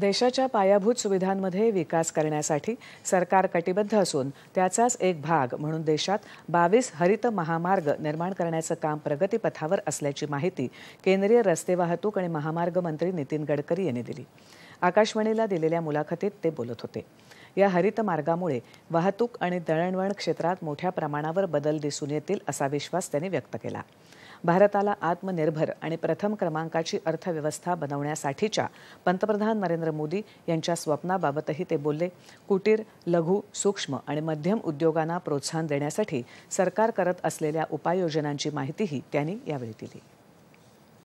देशाच्या पायाभूत सुविधांमध्ये विकास करण्यासाठी सरकार कटिबद्ध असून त्याचाच एक भाग म्हणून देशात बावीस हरित महामार्ग निर्माण करण्याचं काम प्रगतीपथावर असल्याची माहिती केंद्रीय रस्ते वाहतूक आणि महामार्ग मंत्री नितीन गडकरी यांनी दिली आकाशवाणीला दिलेल्या मुलाखतीत ते बोलत होते या हरित मार्गामुळे वाहतूक आणि दळणवळण क्षेत्रात मोठ्या प्रमाणावर बदल दिसून येतील असा विश्वास त्यांनी व्यक्त केला भारताला आत्मनिर्भर आणि प्रथम क्रमांकाची अर्थव्यवस्था बनवण्यासाठीच्या पंतप्रधान नरेंद्र मोदी यांच्या स्वप्नाबाबतही ते बोलले कुटीर लघु सूक्ष्म आणि मध्यम उद्योगांना प्रोत्साहन देण्यासाठी सरकार करत असलेल्या उपाययोजनांची माहितीही त्यांनी यावेळी दिली